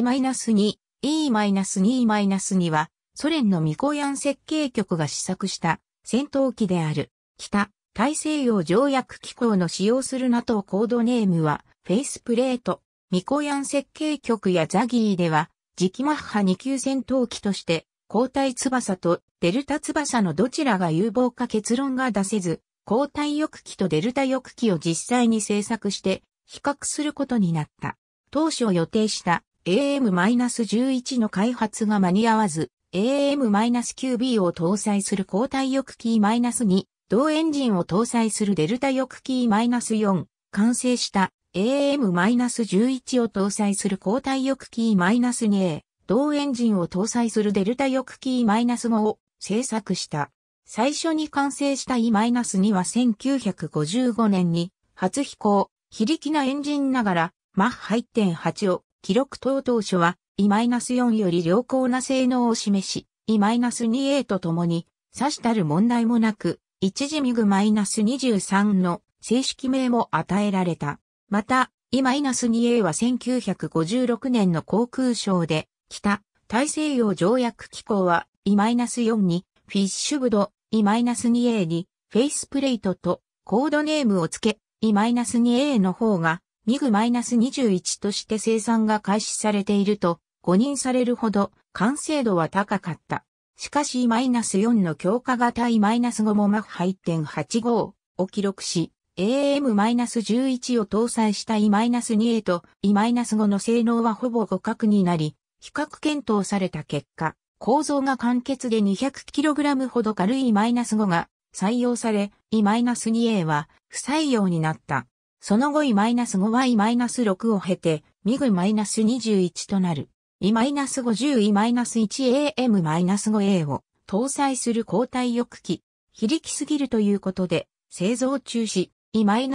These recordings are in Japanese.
E-2、E-2 は、ソ連のミコヤン設計局が試作した戦闘機である、北、大西洋条約機構の使用する NATO コードネームは、フェイスプレート、ミコヤン設計局やザギーでは、磁気マッハ2級戦闘機として、交代翼とデルタ翼のどちらが有望か結論が出せず、交代翼機とデルタ翼機を実際に製作して、比較することになった。当初予定した AM-11 の開発が間に合わず、AM-9B を搭載する交代翼ー -2、同エンジンを搭載するデルタ翼ー -4、完成した AM-11 を搭載する交代翼ー -2A、同エンジンを搭載するデルタ翼ー -5 を製作した。最初に完成した E-2 は1955年に初飛行、非力なエンジンながら、マッハ1.8を記録等当初は E-4 より良好な性能を示し、E-2A とともに、さしたる問題もなく、一時ミグ -23 の正式名も与えられた。また、E-2A は1956年の航空省で、北大西洋条約機構は E-4 にフィッシュブド E-2A にフェイスプレートとコードネームを付け E-2A の方が2ス -21 として生産が開始されていると誤認されるほど完成度は高かった。しかし -4 の強化型 -5 もマッハ1.85を記録し、AM-11 を搭載した E-2A と E-5 の性能はほぼ互角になり、比較検討された結果、構造が簡潔で 200kg ほど軽い E-5 が採用され、E-2A は不採用になった。その後 E-5Y-6 を経て、MIG-21 となる E-50E-1AM-5A を搭載する交代翼機。非力すぎるということで、製造中止 e 1 a e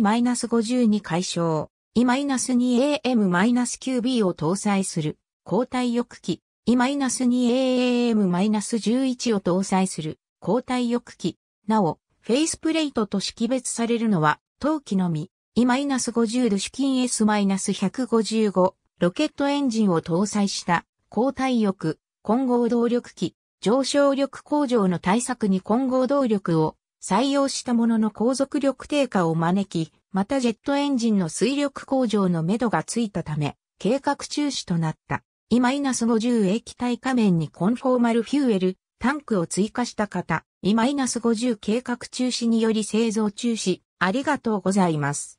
5に解消。E-2AM-9B を搭載する交代翼機。E-2AAM-11 を搭載する交代翼機。なお、フェイスプレートと識別されるのは当機のみ、E-50 ルシキン S-155 ロケットエンジンを搭載した交体翼、混合動力機、上昇力向上の対策に混合動力を採用したものの航続力低下を招き、またジェットエンジンの水力向上の目処がついたため、計画中止となった。イイマナス5 0液体仮面にコンフォーマルフューエル、タンクを追加した方、イイマナス5 0計画中止により製造中止、ありがとうございます。